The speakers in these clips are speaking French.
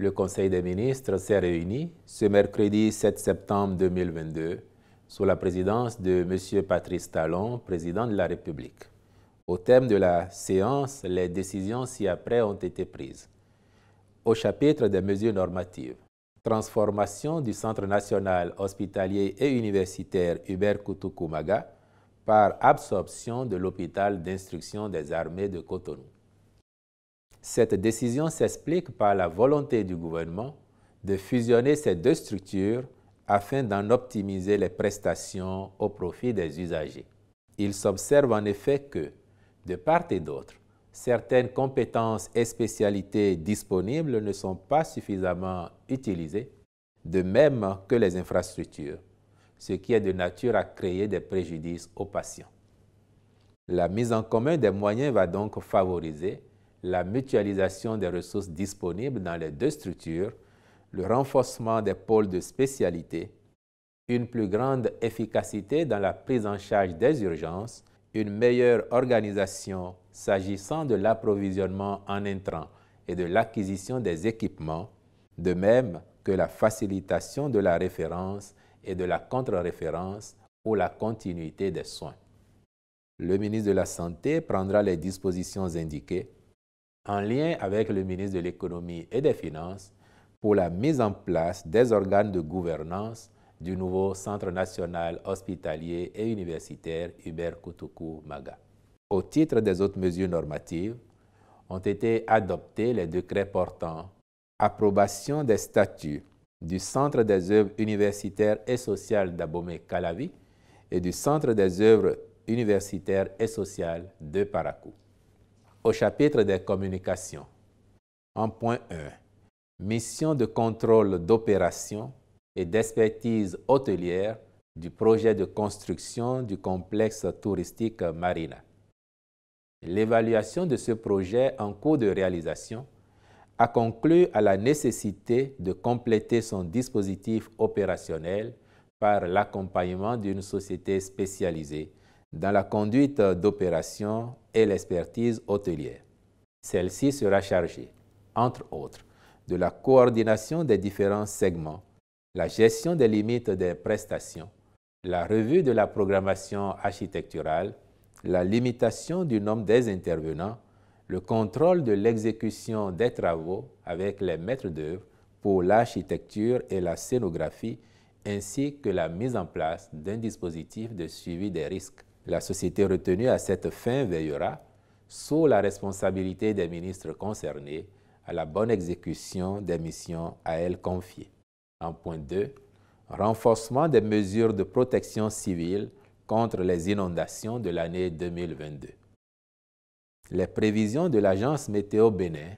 Le Conseil des ministres s'est réuni ce mercredi 7 septembre 2022 sous la présidence de M. Patrice Talon, président de la République. Au thème de la séance, les décisions ci-après ont été prises. Au chapitre des mesures normatives, transformation du Centre national hospitalier et universitaire Hubert Kutukumaga par absorption de l'hôpital d'instruction des armées de Cotonou. Cette décision s'explique par la volonté du gouvernement de fusionner ces deux structures afin d'en optimiser les prestations au profit des usagers. Il s'observe en effet que, de part et d'autre, certaines compétences et spécialités disponibles ne sont pas suffisamment utilisées, de même que les infrastructures, ce qui est de nature à créer des préjudices aux patients. La mise en commun des moyens va donc favoriser la mutualisation des ressources disponibles dans les deux structures, le renforcement des pôles de spécialité, une plus grande efficacité dans la prise en charge des urgences, une meilleure organisation s'agissant de l'approvisionnement en intrants et de l'acquisition des équipements, de même que la facilitation de la référence et de la contre-référence ou la continuité des soins. Le ministre de la Santé prendra les dispositions indiquées en lien avec le ministre de l'Économie et des Finances pour la mise en place des organes de gouvernance du nouveau Centre national hospitalier et universitaire Hubert Koutoukou Maga. Au titre des autres mesures normatives, ont été adoptés les décrets portant approbation des statuts du Centre des œuvres universitaires et sociales d'Abome calavi et du Centre des œuvres universitaires et sociales de Parakou au chapitre des communications. En point 1, mission de contrôle d'opération et d'expertise hôtelière du projet de construction du complexe touristique Marina. L'évaluation de ce projet en cours de réalisation a conclu à la nécessité de compléter son dispositif opérationnel par l'accompagnement d'une société spécialisée dans la conduite d'opérations l'expertise hôtelière. Celle-ci sera chargée, entre autres, de la coordination des différents segments, la gestion des limites des prestations, la revue de la programmation architecturale, la limitation du nombre des intervenants, le contrôle de l'exécution des travaux avec les maîtres d'œuvre pour l'architecture et la scénographie, ainsi que la mise en place d'un dispositif de suivi des risques. La société retenue à cette fin veillera, sous la responsabilité des ministres concernés, à la bonne exécution des missions à elle confiées. En point 2, renforcement des mesures de protection civile contre les inondations de l'année 2022. Les prévisions de l'agence Météo Bénin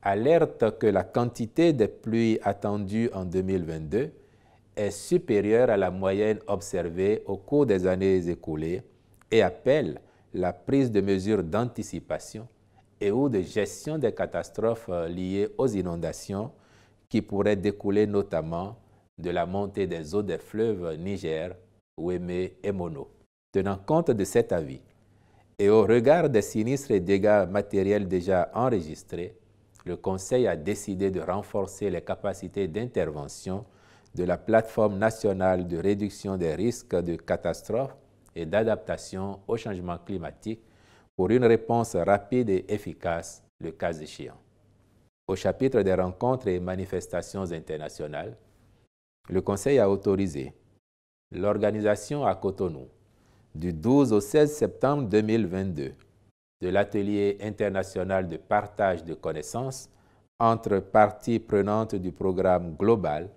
alertent que la quantité des pluies attendues en 2022 est supérieure à la moyenne observée au cours des années écoulées et appelle la prise de mesures d'anticipation et ou de gestion des catastrophes euh, liées aux inondations qui pourraient découler notamment de la montée des eaux des fleuves euh, Niger, Ouémé et Mono. Tenant compte de cet avis et au regard des sinistres et dégâts matériels déjà enregistrés, le Conseil a décidé de renforcer les capacités d'intervention de la plateforme nationale de réduction des risques de catastrophes et d'adaptation au changement climatique pour une réponse rapide et efficace le cas échéant. Au chapitre des rencontres et manifestations internationales, le Conseil a autorisé l'organisation à Cotonou du 12 au 16 septembre 2022 de l'atelier international de partage de connaissances entre parties prenantes du programme global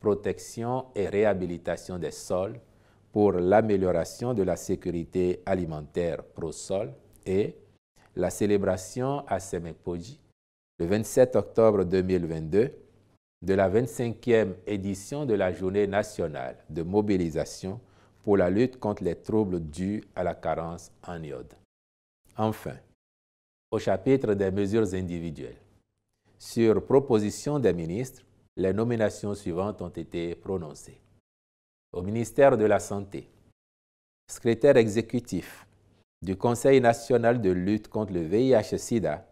Protection et réhabilitation des sols pour l'amélioration de la sécurité alimentaire pro-sol et la célébration à Semepoji, le 27 octobre 2022, de la 25e édition de la Journée nationale de mobilisation pour la lutte contre les troubles dus à la carence en iode. Enfin, au chapitre des mesures individuelles, sur proposition des ministres, les nominations suivantes ont été prononcées au ministère de la Santé, secrétaire exécutif du Conseil national de lutte contre le VIH-Sida,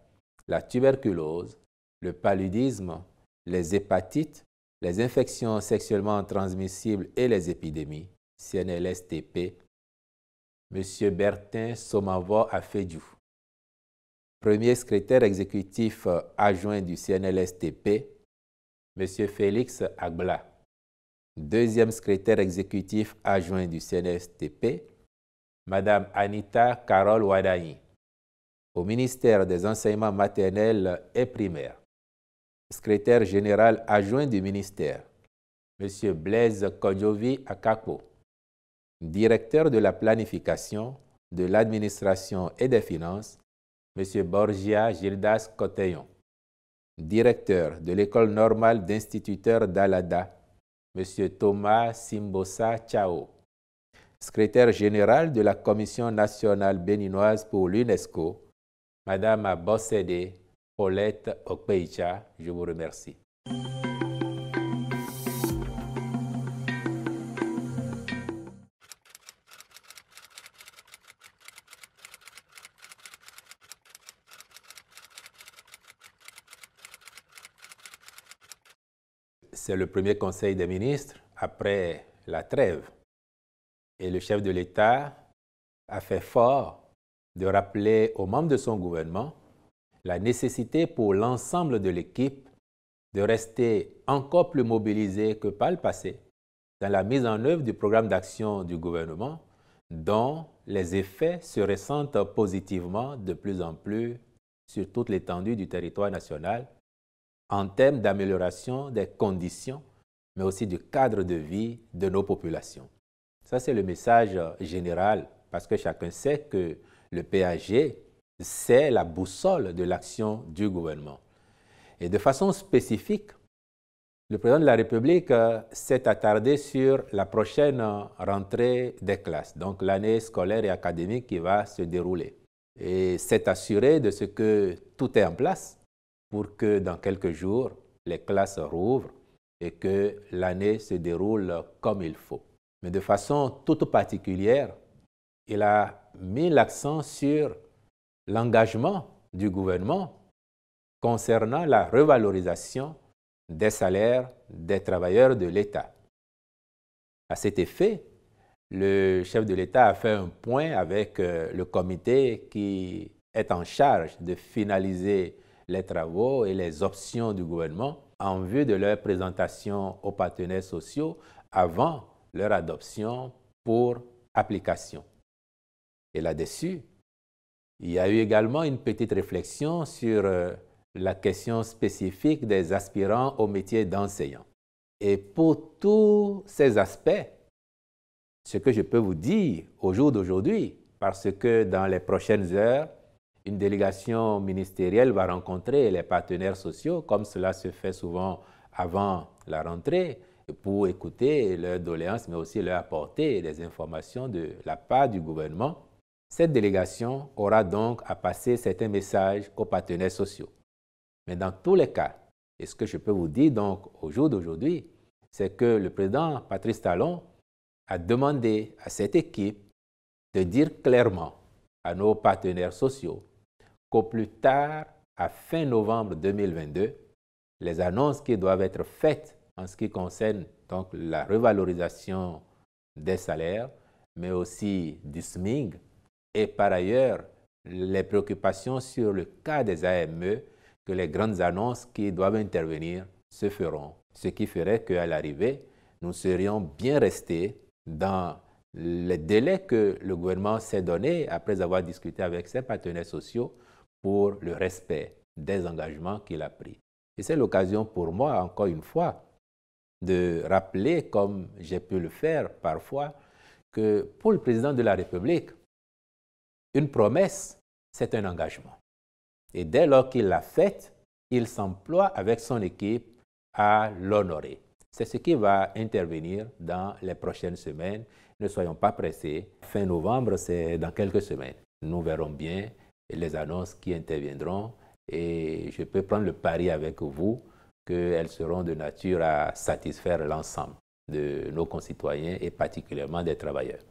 la tuberculose, le paludisme, les hépatites, les infections sexuellement transmissibles et les épidémies, CNLSTP, M. Bertin Somavo Afedjou, premier secrétaire exécutif adjoint du CNLSTP, M. Félix Agbla deuxième secrétaire exécutif adjoint du CNSTP, Madame Anita Carole Wadani, au ministère des Enseignements maternels et primaires, secrétaire général adjoint du ministère, M. Blaise Kodjovi Akako, directeur de la planification, de l'administration et des finances, M. Borgia Gildas Coteillon, directeur de l'école normale d'instituteurs d'Alada Monsieur Thomas Simbosa Chao, secrétaire général de la Commission nationale béninoise pour l'UNESCO, Madame Bossede Paulette Okpeicha, je vous remercie. c'est le premier Conseil des ministres après la trêve. Et le chef de l'État a fait fort de rappeler aux membres de son gouvernement la nécessité pour l'ensemble de l'équipe de rester encore plus mobilisée que par le passé dans la mise en œuvre du programme d'action du gouvernement dont les effets se ressentent positivement de plus en plus sur toute l'étendue du territoire national en termes d'amélioration des conditions, mais aussi du cadre de vie de nos populations. Ça, c'est le message euh, général, parce que chacun sait que le PAG, c'est la boussole de l'action du gouvernement. Et de façon spécifique, le président de la République euh, s'est attardé sur la prochaine euh, rentrée des classes, donc l'année scolaire et académique qui va se dérouler. Et s'est assuré de ce que tout est en place pour que dans quelques jours, les classes rouvrent et que l'année se déroule comme il faut. Mais de façon toute particulière, il a mis l'accent sur l'engagement du gouvernement concernant la revalorisation des salaires des travailleurs de l'État. À cet effet, le chef de l'État a fait un point avec euh, le comité qui est en charge de finaliser les travaux et les options du gouvernement en vue de leur présentation aux partenaires sociaux avant leur adoption pour application. Et là-dessus, il y a eu également une petite réflexion sur euh, la question spécifique des aspirants au métier d'enseignant. Et pour tous ces aspects, ce que je peux vous dire au jour d'aujourd'hui, parce que dans les prochaines heures, une délégation ministérielle va rencontrer les partenaires sociaux, comme cela se fait souvent avant la rentrée, pour écouter leurs doléances, mais aussi leur apporter des informations de la part du gouvernement. Cette délégation aura donc à passer certains messages aux partenaires sociaux. Mais dans tous les cas, et ce que je peux vous dire donc au jour d'aujourd'hui, c'est que le président Patrice Talon a demandé à cette équipe de dire clairement à nos partenaires sociaux qu'au plus tard, à fin novembre 2022, les annonces qui doivent être faites en ce qui concerne donc la revalorisation des salaires, mais aussi du SMIG, et par ailleurs les préoccupations sur le cas des AME, que les grandes annonces qui doivent intervenir se feront. Ce qui ferait qu'à l'arrivée, nous serions bien restés dans les délais que le gouvernement s'est donné après avoir discuté avec ses partenaires sociaux pour le respect des engagements qu'il a pris. Et c'est l'occasion pour moi, encore une fois, de rappeler, comme j'ai pu le faire parfois, que pour le président de la République, une promesse, c'est un engagement. Et dès lors qu'il l'a faite, il s'emploie avec son équipe à l'honorer. C'est ce qui va intervenir dans les prochaines semaines. Ne soyons pas pressés. Fin novembre, c'est dans quelques semaines. Nous verrons bien les annonces qui interviendront et je peux prendre le pari avec vous qu'elles seront de nature à satisfaire l'ensemble de nos concitoyens et particulièrement des travailleurs.